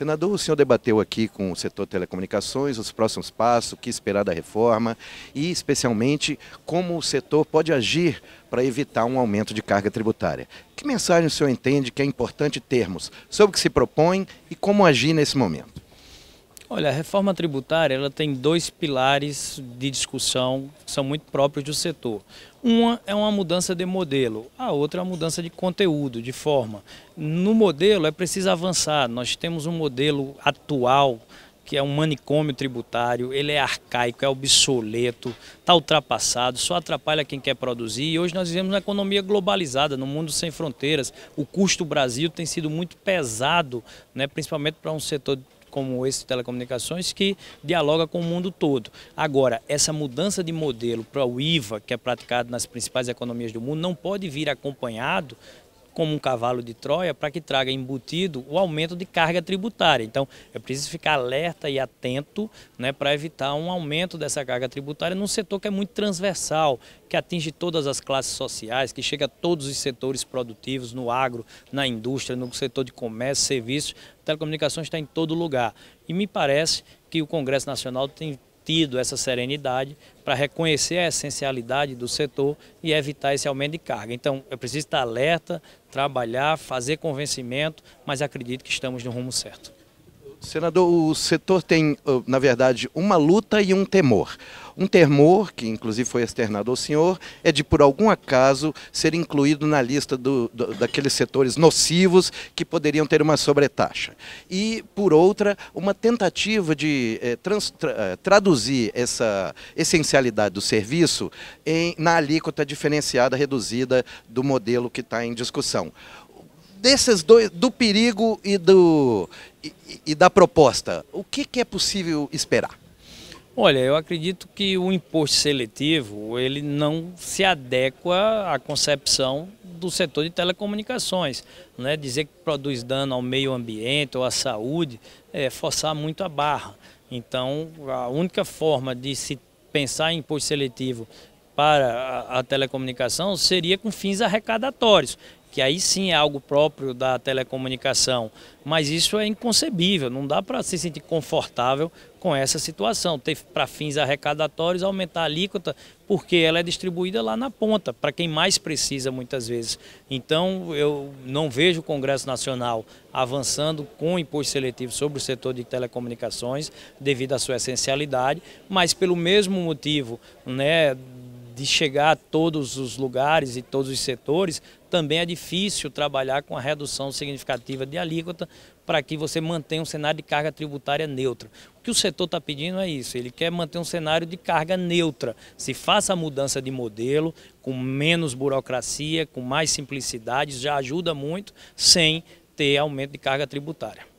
Senador, o senhor debateu aqui com o setor telecomunicações os próximos passos, o que esperar da reforma e, especialmente, como o setor pode agir para evitar um aumento de carga tributária. Que mensagem o senhor entende que é importante termos sobre o que se propõe e como agir nesse momento? Olha, a reforma tributária ela tem dois pilares de discussão que são muito próprios do setor. Uma é uma mudança de modelo, a outra é uma mudança de conteúdo, de forma. No modelo é preciso avançar, nós temos um modelo atual que é um manicômio tributário, ele é arcaico, é obsoleto, está ultrapassado, só atrapalha quem quer produzir. E hoje nós vivemos uma economia globalizada, num mundo sem fronteiras. O custo do Brasil tem sido muito pesado, né, principalmente para um setor como esse telecomunicações que dialoga com o mundo todo. Agora, essa mudança de modelo para o IVA, que é praticado nas principais economias do mundo, não pode vir acompanhado como um cavalo de Troia para que traga embutido o aumento de carga tributária. Então, é preciso ficar alerta e atento né, para evitar um aumento dessa carga tributária num setor que é muito transversal, que atinge todas as classes sociais, que chega a todos os setores produtivos, no agro, na indústria, no setor de comércio, serviços, telecomunicações está em todo lugar. E me parece que o Congresso Nacional tem tido essa serenidade para reconhecer a essencialidade do setor e evitar esse aumento de carga. Então, é preciso estar alerta, trabalhar, fazer convencimento, mas acredito que estamos no rumo certo. Senador, o setor tem, ah, na verdade, uma luta e um temor. Um temor, que inclusive foi externado ao senhor, é de, por algum acaso, ser incluído na lista do, do, daqueles setores nocivos que poderiam ter uma sobretaxa. E, por outra, uma tentativa de é, trans, tra, eh, traduzir essa essencialidade do serviço em, na alíquota diferenciada reduzida do modelo que está em discussão desses dois, do perigo e, do, e, e da proposta, o que, que é possível esperar? Olha, eu acredito que o imposto seletivo ele não se adequa à concepção do setor de telecomunicações. Né? Dizer que produz dano ao meio ambiente ou à saúde é forçar muito a barra. Então, a única forma de se pensar em imposto seletivo para a telecomunicação seria com fins arrecadatórios que aí sim é algo próprio da telecomunicação. Mas isso é inconcebível, não dá para se sentir confortável com essa situação. Ter para fins arrecadatórios aumentar a alíquota, porque ela é distribuída lá na ponta, para quem mais precisa muitas vezes. Então eu não vejo o Congresso Nacional avançando com o imposto seletivo sobre o setor de telecomunicações, devido à sua essencialidade, mas pelo mesmo motivo né, de chegar a todos os lugares e todos os setores, também é difícil trabalhar com a redução significativa de alíquota para que você mantenha um cenário de carga tributária neutra. O que o setor está pedindo é isso, ele quer manter um cenário de carga neutra. Se faça a mudança de modelo, com menos burocracia, com mais simplicidade, já ajuda muito, sem ter aumento de carga tributária.